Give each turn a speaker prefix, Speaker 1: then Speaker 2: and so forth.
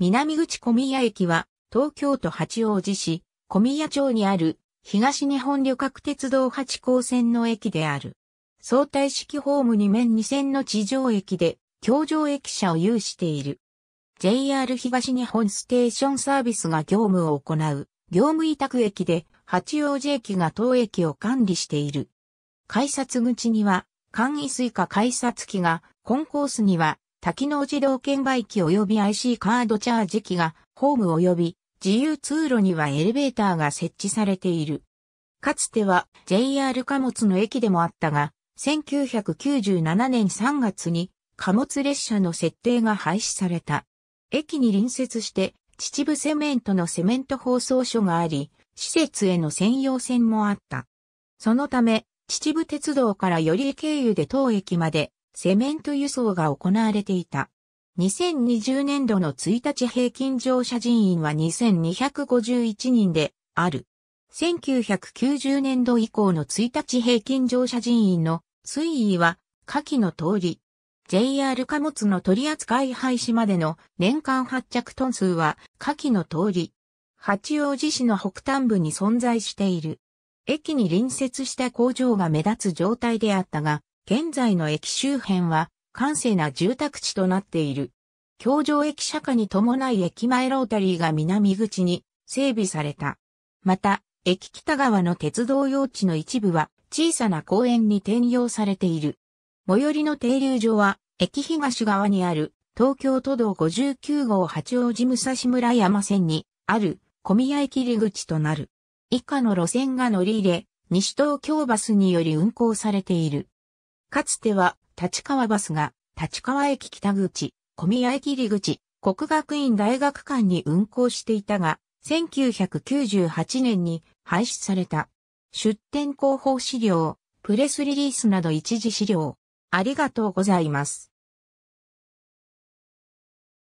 Speaker 1: 南口小宮駅は、東京都八王子市、小宮町にある、東日本旅客鉄道八高線の駅である。相対式ホーム2面2線の地上駅で、京上駅舎を有している。JR 東日本ステーションサービスが業務を行う、業務委託駅で、八王子駅が当駅を管理している。改札口には、簡易スイカ改札機が、コンコースには、多機能自動券売機及び IC カードチャージ機がホーム及び自由通路にはエレベーターが設置されている。かつては JR 貨物の駅でもあったが、1997年3月に貨物列車の設定が廃止された。駅に隣接して秩父セメントのセメント放送所があり、施設への専用線もあった。そのため、秩父鉄道からより経由で当駅までセメント輸送が行われていた。2020年度の1日平均乗車人員は2251人である。1990年度以降の1日平均乗車人員の推移は下記の通り。JR 貨物の取扱い廃止までの年間発着トン数は下記の通り。八王子市の北端部に存在している。駅に隣接した工場が目立つ状態であったが、現在の駅周辺は、閑静な住宅地となっている。京城駅舎下に伴い駅前ロータリーが南口に整備された。また、駅北側の鉄道用地の一部は小さな公園に転用されている。最寄りの停留所は、駅東側にある東京都道59号八王子武蔵村山線にある小宮駅入口となる。以下の路線が乗り入れ、西東京バスにより運行されている。かつては、立川バスが、立川駅北口、小宮駅入口、国学院大学館に運行していたが、1998年に廃止された。出展広報資料、プレスリリースなど一時資料。ありがとうございます。